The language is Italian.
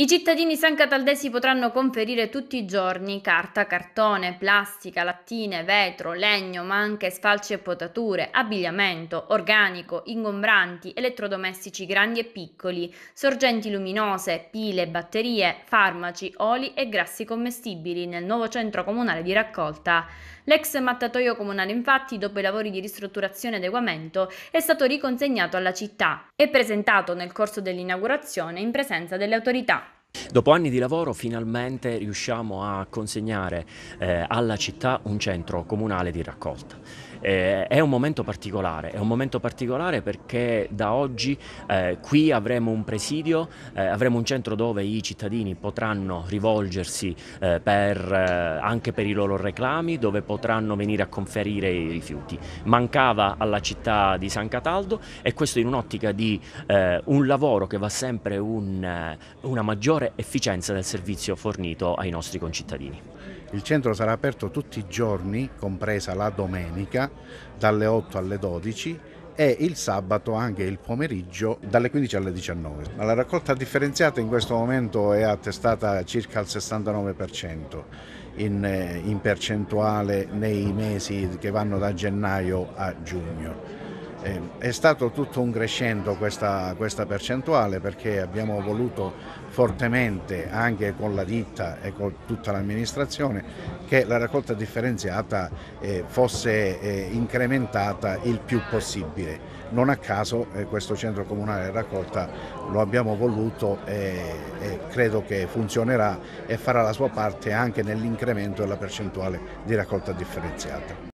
I cittadini san Cataldesi potranno conferire tutti i giorni carta, cartone, plastica, lattine, vetro, legno, ma anche sfalci e potature, abbigliamento, organico, ingombranti, elettrodomestici grandi e piccoli, sorgenti luminose, pile, batterie, farmaci, oli e grassi commestibili nel nuovo centro comunale di raccolta. L'ex mattatoio comunale infatti, dopo i lavori di ristrutturazione e adeguamento, è stato riconsegnato alla città e presentato nel corso dell'inaugurazione in presenza delle autorità. Dopo anni di lavoro finalmente riusciamo a consegnare eh, alla città un centro comunale di raccolta. Eh, è un momento particolare, è un momento particolare perché da oggi eh, qui avremo un presidio, eh, avremo un centro dove i cittadini potranno rivolgersi eh, per, eh, anche per i loro reclami, dove potranno venire a conferire i rifiuti. Mancava alla città di San Cataldo e questo in un'ottica di eh, un lavoro che va sempre un, una maggiore efficienza del servizio fornito ai nostri concittadini. Il centro sarà aperto tutti i giorni, compresa la domenica, dalle 8 alle 12 e il sabato anche il pomeriggio dalle 15 alle 19. Ma la raccolta differenziata in questo momento è attestata circa al 69% in, eh, in percentuale nei mesi che vanno da gennaio a giugno. Eh, è stato tutto un crescendo questa, questa, percentuale perché abbiamo voluto fortemente anche con la ditta e con tutta l'amministrazione che la raccolta differenziata eh, fosse eh, incrementata il più possibile. Non a caso questo centro comunale di raccolta lo abbiamo voluto e credo che funzionerà e farà la sua parte anche nell'incremento della percentuale di raccolta differenziata.